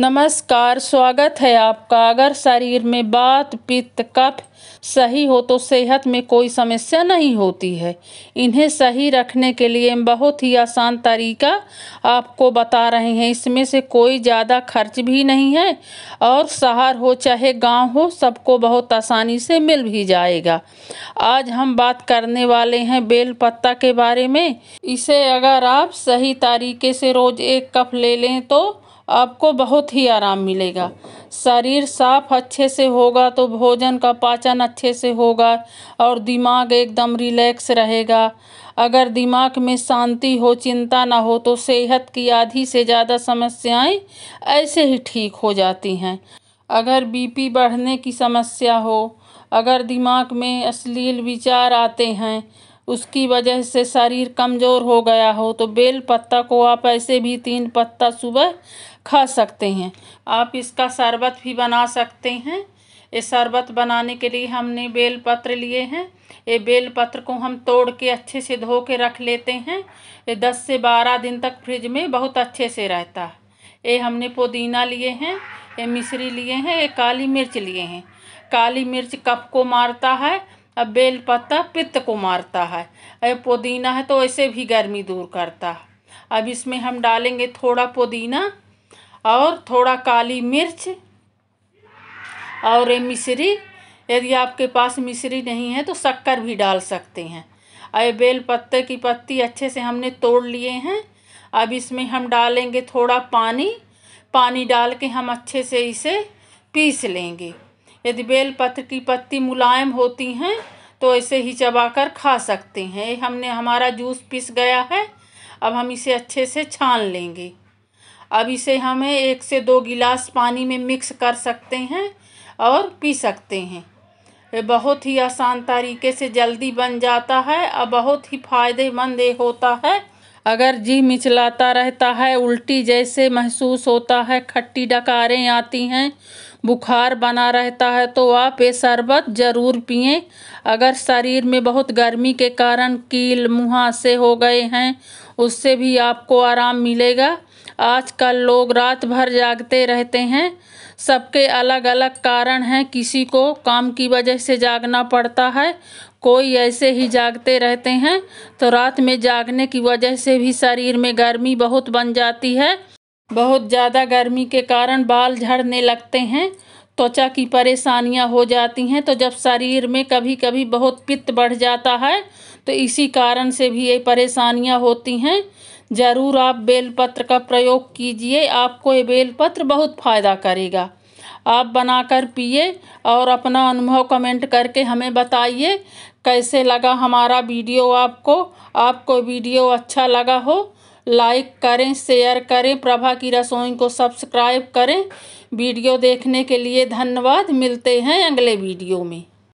नमस्कार स्वागत है आपका अगर शरीर में बात पित्त कफ सही हो तो सेहत में कोई समस्या नहीं होती है इन्हें सही रखने के लिए बहुत ही आसान तरीका आपको बता रहे हैं इसमें से कोई ज़्यादा खर्च भी नहीं है और शहर हो चाहे गांव हो सबको बहुत आसानी से मिल भी जाएगा आज हम बात करने वाले हैं बेल पत्ता के बारे में इसे अगर आप सही तरीके से रोज़ एक कप ले लें तो आपको बहुत ही आराम मिलेगा शरीर साफ अच्छे से होगा तो भोजन का पाचन अच्छे से होगा और दिमाग एकदम रिलैक्स रहेगा अगर दिमाग में शांति हो चिंता ना हो तो सेहत की आधी से ज़्यादा समस्याएं ऐसे ही ठीक हो जाती हैं अगर बीपी बढ़ने की समस्या हो अगर दिमाग में अश्लील विचार आते हैं उसकी वजह से शरीर कमज़ोर हो गया हो तो बेल पत्ता को आप ऐसे भी तीन पत्ता सुबह खा सकते हैं आप इसका शरबत भी बना सकते हैं ये शरबत बनाने के लिए हमने बेल पत्र लिए हैं ये बेल पत्र को हम तोड़ के अच्छे से धो के रख लेते हैं ये दस से बारह दिन तक फ्रिज में बहुत अच्छे से रहता है ये हमने पुदीना लिए हैं ये मिश्री लिए हैं ये काली मिर्च लिए हैं काली मिर्च कफ को मारता है अब बेल पत्ता पित्त को मारता है अब पुदीना है तो ऐसे भी गर्मी दूर करता है अब इसमें हम डालेंगे थोड़ा पुदीना और थोड़ा काली मिर्च और ये मिश्री यदि आपके पास मिश्री नहीं है तो शक्कर भी डाल सकते हैं अरे बेल पत्ते की पत्ती अच्छे से हमने तोड़ लिए हैं अब इसमें हम डालेंगे थोड़ा पानी पानी डाल के हम अच्छे से इसे पीस लेंगे यदि बेलपत्र की पत्ती मुलायम होती हैं तो ऐसे ही चबाकर खा सकते हैं हमने हमारा जूस पिस गया है अब हम इसे अच्छे से छान लेंगे अब इसे हमें एक से दो गिलास पानी में मिक्स कर सकते हैं और पी सकते हैं ये बहुत ही आसान तरीके से जल्दी बन जाता है और बहुत ही फ़ायदेमंद होता है अगर जी मिचलाता रहता है उल्टी जैसे महसूस होता है खट्टी डकारें आती हैं बुखार बना रहता है तो आप ये शरबत ज़रूर पिए अगर शरीर में बहुत गर्मी के कारण कील मुहासे हो गए हैं उससे भी आपको आराम मिलेगा आजकल लोग रात भर जागते रहते हैं सबके अलग अलग कारण हैं किसी को काम की वजह से जागना पड़ता है कोई ऐसे ही जागते रहते हैं तो रात में जागने की वजह से भी शरीर में गर्मी बहुत बन जाती है बहुत ज़्यादा गर्मी के कारण बाल झड़ने लगते हैं त्वचा की परेशानियां हो जाती हैं तो जब शरीर में कभी कभी बहुत पित्त बढ़ जाता है तो इसी कारण से भी ये परेशानियां होती हैं ज़रूर आप बेलपत्र का प्रयोग कीजिए आपको ये बेलपत्र बहुत फ़ायदा करेगा आप बनाकर पिए और अपना अनुभव कमेंट करके हमें बताइए कैसे लगा हमारा वीडियो आपको आपको वीडियो अच्छा लगा हो लाइक करें शेयर करें प्रभा की रसोई को सब्सक्राइब करें वीडियो देखने के लिए धन्यवाद मिलते हैं अगले वीडियो में